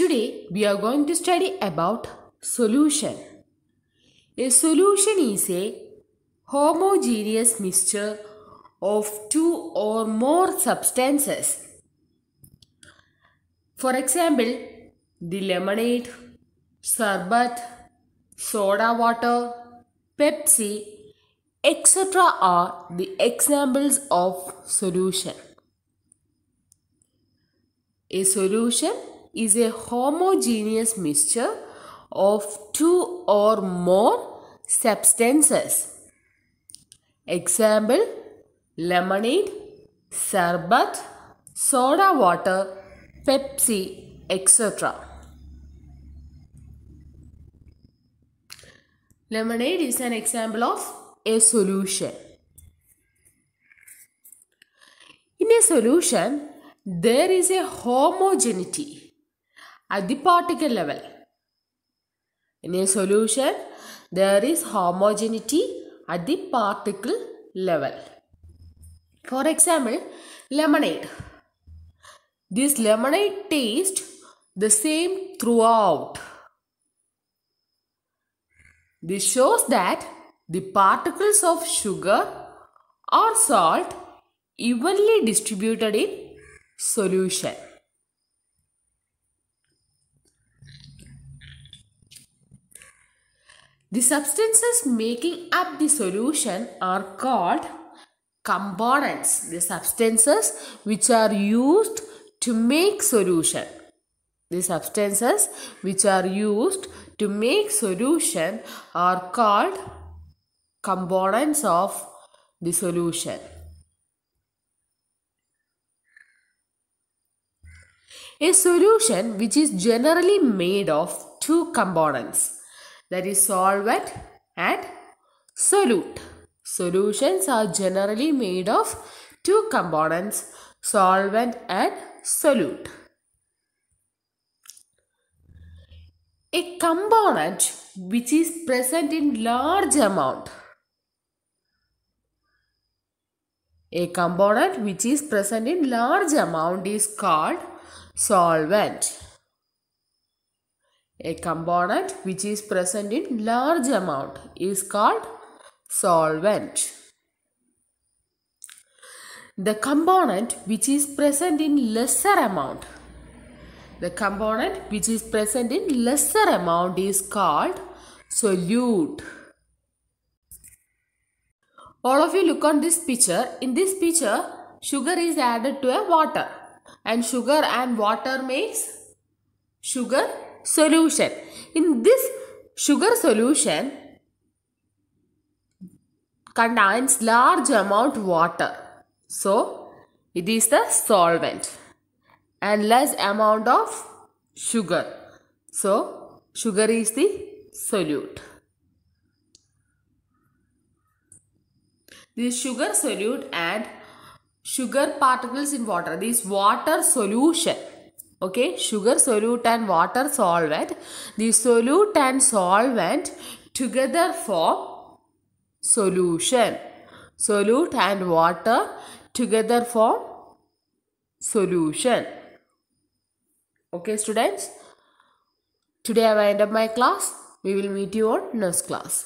Today we are going to study about solution. A solution is a homogeneous mixture of two or more substances. For example, the lemonade, sorbet, soda water, Pepsi, etc. are the examples of solution. A solution is a homogeneous mixture of two or more substances. Example lemonade, sherbet, soda water, Pepsi, etc. Lemonade is an example of a solution. In a solution, there is a homogeneity at the particle level. In a solution, there is homogeneity at the particle level. For example, lemonade. This lemonade tastes the same throughout. This shows that the particles of sugar or salt evenly distributed in solution. The substances making up the solution are called components. The substances which are used to make solution. The substances which are used to make solution are called components of the solution. A solution which is generally made of two components that is solvent and solute. Solutions are generally made of two components solvent and solute. A component which is present in large amount A component which is present in large amount is called solvent. A component which is present in large amount is called solvent. The component which is present in lesser amount. The component which is present in lesser amount is called solute. All of you look on this picture. In this picture, sugar is added to a water. And sugar and water makes sugar solution. In this sugar solution contains large amount water. So, it is the solvent and less amount of sugar. So, sugar is the solute. This sugar solute and sugar particles in water. This water solution okay sugar solute and water solvent the solute and solvent together form solution solute and water together form solution okay students today i wind up my class we will meet you on next class